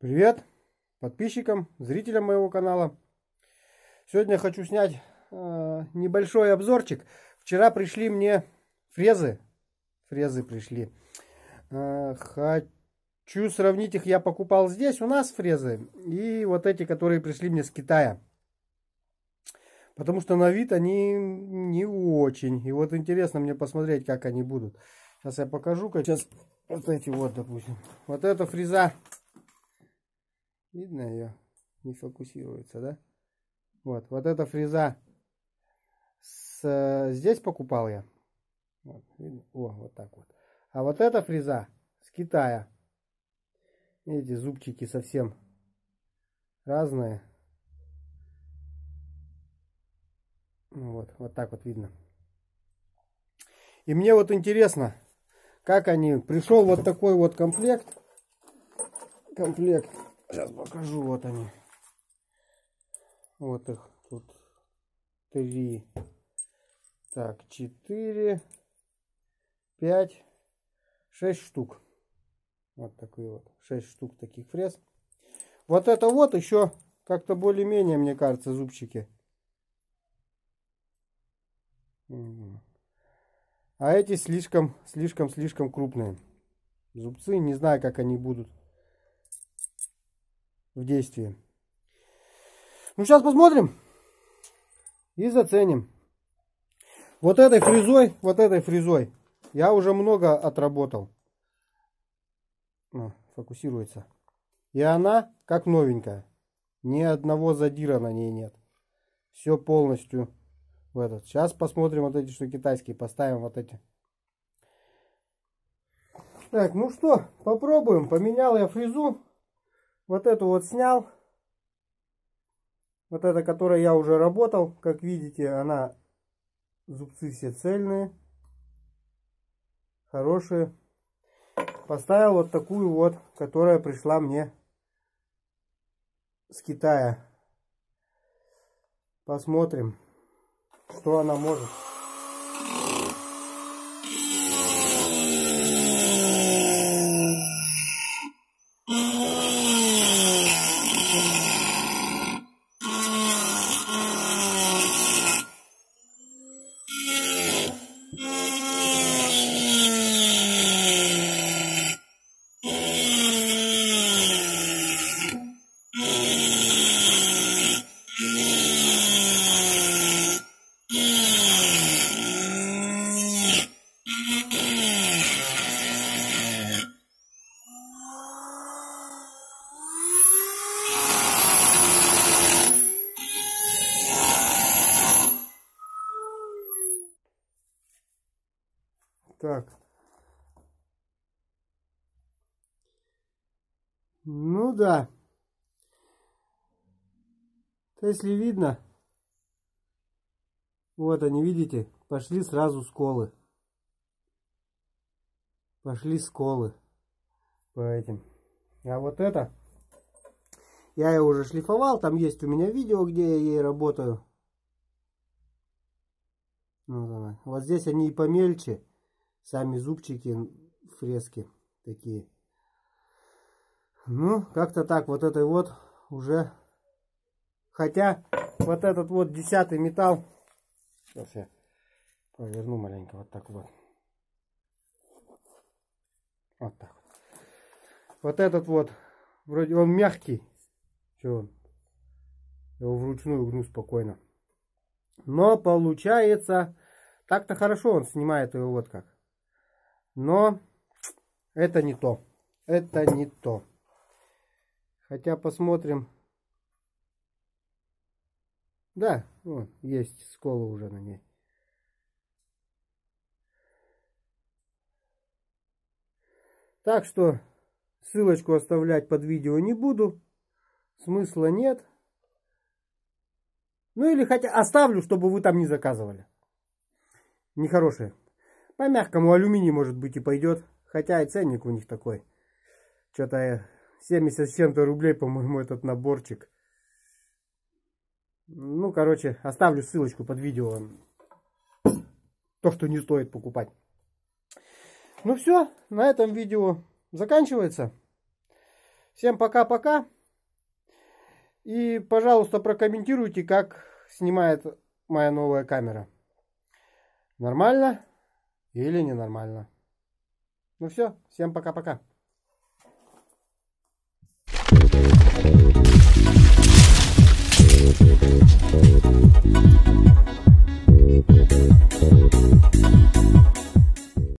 Привет подписчикам, зрителям моего канала. Сегодня хочу снять э, небольшой обзорчик. Вчера пришли мне фрезы. Фрезы пришли. Э, хочу сравнить их. Я покупал здесь у нас фрезы. И вот эти, которые пришли мне с Китая. Потому что на вид они не очень. И вот интересно мне посмотреть, как они будут. Сейчас я покажу. -ка. Сейчас вот эти вот, допустим. Вот эта фреза Видно ее? Не фокусируется, да? Вот, вот эта фреза. С, э, здесь покупал я. Вот, видно? О, вот так вот. А вот эта фреза с Китая. Эти зубчики совсем разные. Ну вот, вот так вот видно. И мне вот интересно, как они... Пришел вот такой вот комплект. Комплект Сейчас покажу, вот они. Вот их тут три. Так, четыре, пять, шесть штук. Вот такой вот. Шесть штук таких фрез. Вот это вот еще как-то более-менее, мне кажется, зубчики. А эти слишком, слишком, слишком крупные. Зубцы, не знаю, как они будут в действии. Ну, сейчас посмотрим и заценим. Вот этой фрезой, вот этой фрезой я уже много отработал. А, фокусируется. И она как новенькая. Ни одного задира на ней нет. Все полностью в этот. Сейчас посмотрим вот эти, что китайские. Поставим вот эти. Так, ну что, попробуем. Поменял я фрезу. Вот эту вот снял. Вот эта, которой я уже работал. Как видите, она зубцы все цельные. Хорошие. Поставил вот такую вот, которая пришла мне с Китая. Посмотрим, что она может. Так. Ну да. То если видно, вот они, видите, пошли сразу сколы. Пошли сколы по этим. А вот это, я ее уже шлифовал, там есть у меня видео, где я ей работаю. Ну, вот, она. вот здесь они и помельче сами зубчики фрески такие. Ну, как-то так, вот этой вот уже. Хотя, вот этот вот десятый металл. Сейчас я поверну маленько, вот так вот. Вот так вот. этот вот, вроде он мягкий. Че он? Его вручную гну спокойно. Но получается, так-то хорошо он снимает его вот как. Но это не то. Это не то. Хотя посмотрим. Да, вот, есть сколы уже на ней. Так что ссылочку оставлять под видео не буду. Смысла нет. Ну или хотя оставлю, чтобы вы там не заказывали. Нехорошее. По мягкому алюминию может быть, и пойдет. Хотя и ценник у них такой. Что-то 70 э, с чем-то рублей, по-моему, этот наборчик. Ну, короче, оставлю ссылочку под видео. То, что не стоит покупать. Ну все, на этом видео заканчивается. Всем пока-пока. И, пожалуйста, прокомментируйте, как снимает моя новая камера. Нормально? или ненормально. Ну все, всем пока-пока.